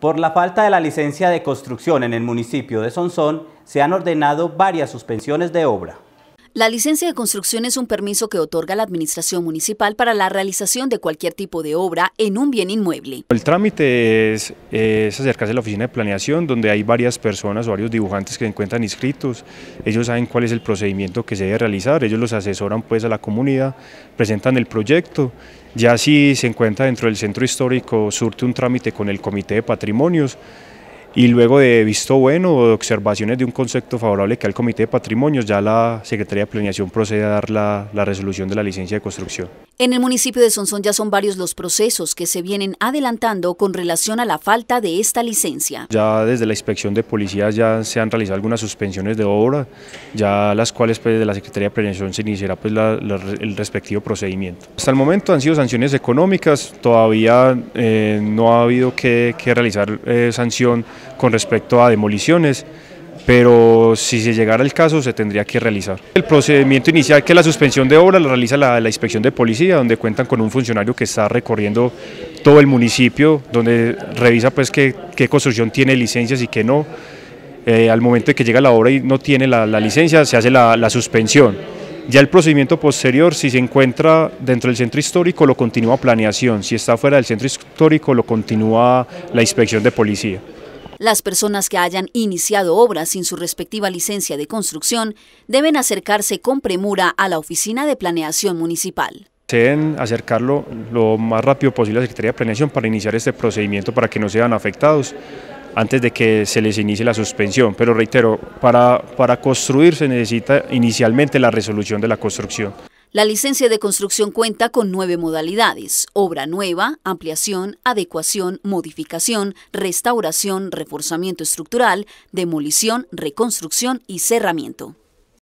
Por la falta de la licencia de construcción en el municipio de Sonsón, se han ordenado varias suspensiones de obra. La licencia de construcción es un permiso que otorga la Administración Municipal para la realización de cualquier tipo de obra en un bien inmueble. El trámite es, acercarse a la oficina de planeación donde hay varias personas o varios dibujantes que se encuentran inscritos. Ellos saben cuál es el procedimiento que se debe realizar, ellos los asesoran pues a la comunidad, presentan el proyecto. Ya si se encuentra dentro del centro histórico, surte un trámite con el Comité de Patrimonios y luego de visto bueno o de observaciones de un concepto favorable que al Comité de Patrimonios, ya la Secretaría de Planeación procede a dar la, la resolución de la licencia de construcción. En el municipio de Sonsón ya son varios los procesos que se vienen adelantando con relación a la falta de esta licencia. Ya desde la inspección de policía ya se han realizado algunas suspensiones de obra, ya las cuales desde pues, la Secretaría de Prevención se iniciará pues, el respectivo procedimiento. Hasta el momento han sido sanciones económicas, todavía eh, no ha habido que, realizar eh, sanción con respecto a demoliciones pero si se llegara el caso se tendría que realizar. El procedimiento inicial que la suspensión de obra lo realiza la, inspección de policía, donde cuentan con un funcionario que está recorriendo todo el municipio, donde revisa pues qué, construcción tiene licencias y qué no. Eh, al momento de que llega la obra y no tiene la, licencia, se hace la suspensión. Ya el procedimiento posterior, si se encuentra dentro del centro histórico, lo continúa planeación, si está fuera del centro histórico, lo continúa la inspección de policía. Las personas que hayan iniciado obras sin su respectiva licencia de construcción deben acercarse con premura a la Oficina de Planeación Municipal. Deben acercarlo lo más rápido posible a la Secretaría de Planeación para iniciar este procedimiento para que no sean afectados antes de que se les inicie la suspensión. Pero reitero, para, para construir se necesita inicialmente la resolución de la construcción. La licencia de construcción cuenta con nueve modalidades, obra nueva, ampliación, adecuación, modificación, restauración, reforzamiento estructural, demolición, reconstrucción y cerramiento.